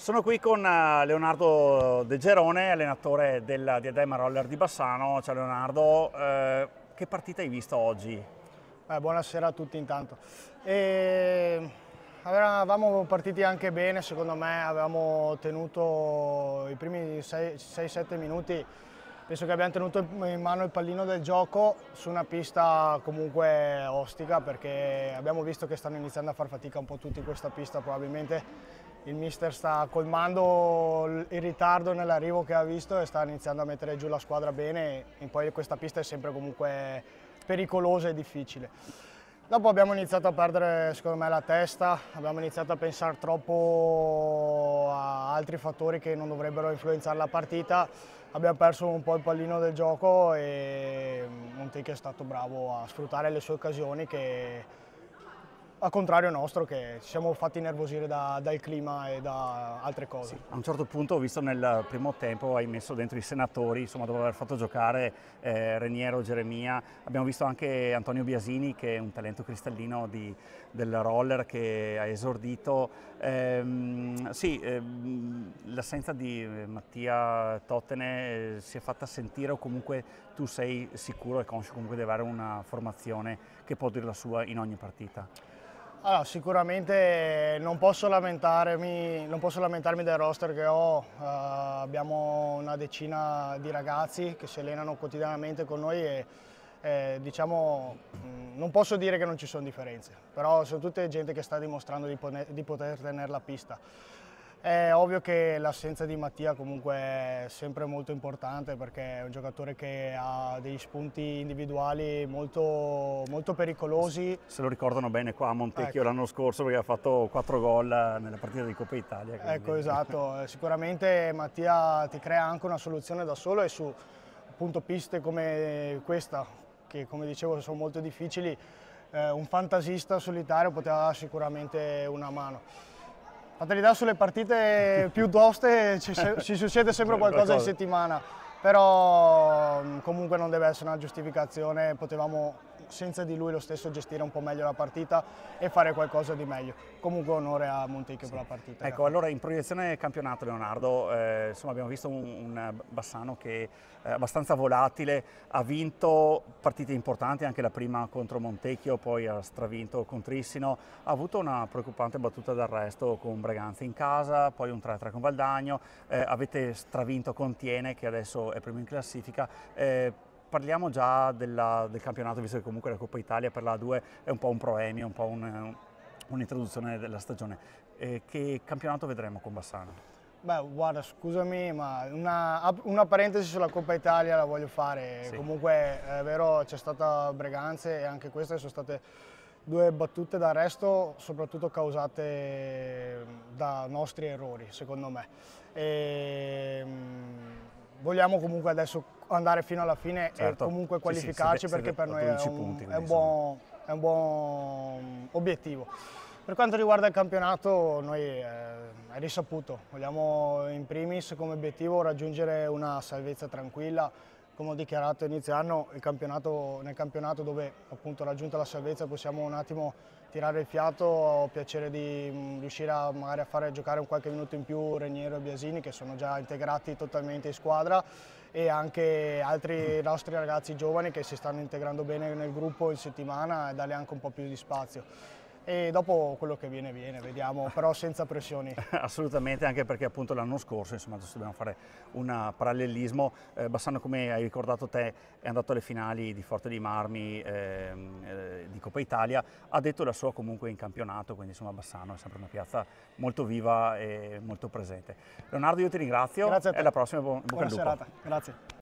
Sono qui con eh, Leonardo De Gerone, allenatore del Diadema Roller di Bassano. Ciao Leonardo, eh, che partita hai visto oggi? Eh, buonasera a tutti intanto. E... Avevamo partiti anche bene, secondo me avevamo tenuto i primi 6-7 minuti, penso che abbiamo tenuto in mano il pallino del gioco su una pista comunque ostica perché abbiamo visto che stanno iniziando a far fatica un po' tutti in questa pista probabilmente il mister sta colmando il ritardo nell'arrivo che ha visto e sta iniziando a mettere giù la squadra bene e poi questa pista è sempre comunque pericolosa e difficile. Dopo abbiamo iniziato a perdere secondo me la testa, abbiamo iniziato a pensare troppo a altri fattori che non dovrebbero influenzare la partita, abbiamo perso un po' il pallino del gioco e Montecchi è stato bravo a sfruttare le sue occasioni che a contrario nostro che ci siamo fatti nervosire da, dal clima e da altre cose. Sì, a un certo punto ho visto nel primo tempo hai messo dentro i senatori, insomma dopo aver fatto giocare eh, Reniero, Geremia, abbiamo visto anche Antonio Biasini che è un talento cristallino di, del roller che ha esordito. Ehm, sì, ehm, l'assenza di eh, Mattia Tottene eh, si è fatta sentire o comunque tu sei sicuro e conscio comunque di avere una formazione che può dire la sua in ogni partita? Allora, sicuramente non posso, non posso, lamentarmi, del roster che ho, uh, abbiamo una decina di ragazzi che si allenano quotidianamente con noi e eh, diciamo, mm, non posso dire che non ci sono differenze, però sono tutte gente che sta dimostrando di, poter, di poter tenere la pista. È ovvio che l'assenza di Mattia comunque è sempre molto importante perché è un giocatore che ha degli spunti individuali molto, molto pericolosi. Se lo ricordano bene qua a Montecchio ecco. l'anno scorso perché ha fatto 4 gol nella partita di Coppa Italia. Quindi. Ecco esatto, sicuramente Mattia ti crea anche una soluzione da solo e su appunto, piste come questa che come dicevo sono molto difficili eh, un fantasista solitario poteva dare sicuramente una mano realtà sulle partite più toste ci, ci succede sempre qualcosa in settimana, però mm, comunque non deve essere una giustificazione, potevamo senza di lui lo stesso gestire un po' meglio la partita e fare qualcosa di meglio. Comunque onore a Montecchio sì. per la partita. Ecco, allora in proiezione campionato Leonardo, eh, insomma abbiamo visto un, un eh, Bassano che è eh, abbastanza volatile, ha vinto partite importanti, anche la prima contro Montecchio, poi ha stravinto con Trissino, ha avuto una preoccupante battuta d'arresto con Breganza in casa, poi un 3-3 con Valdagno, eh, avete stravinto con Tiene che adesso è primo in classifica. Eh, parliamo già della, del campionato, visto che comunque la Coppa Italia per la 2 è un po' un proemio, un po' eh, un'introduzione della stagione. Eh, che campionato vedremo con Bassano? Beh, guarda, scusami, ma una, una, parentesi sulla Coppa Italia la voglio fare. Sì. Comunque è vero, c'è stata Breganze e anche queste sono state due battute d'arresto, soprattutto causate da nostri errori, secondo me. E, ehm, vogliamo comunque adesso andare fino alla fine certo. e comunque qualificarci sì, sì, perché per noi è un, punti, è, un buon, è un, buon, obiettivo. Per quanto riguarda il campionato, noi eh, è risaputo, vogliamo in primis come obiettivo raggiungere una salvezza tranquilla come ho dichiarato inizio anno, campionato, nel campionato dove appunto raggiunta la salvezza possiamo un attimo tirare il fiato, ho piacere di mm, riuscire a, magari a fare giocare un qualche minuto in più Regnero e Biasini che sono già integrati totalmente in squadra e anche altri nostri ragazzi giovani che si stanno integrando bene nel gruppo in settimana e darle anche un po' più di spazio e dopo quello che viene viene, vediamo, però senza pressioni. Assolutamente, anche perché appunto l'anno scorso, insomma, adesso dobbiamo fare un parallelismo, eh, Bassano come hai ricordato te è andato alle finali di Forte dei Marmi ehm, eh, di Coppa Italia, ha detto la sua comunque in campionato, quindi insomma Bassano è sempre una piazza molto viva e molto presente. Leonardo io ti ringrazio Grazie a te. e alla prossima, bu buona serata. Grazie.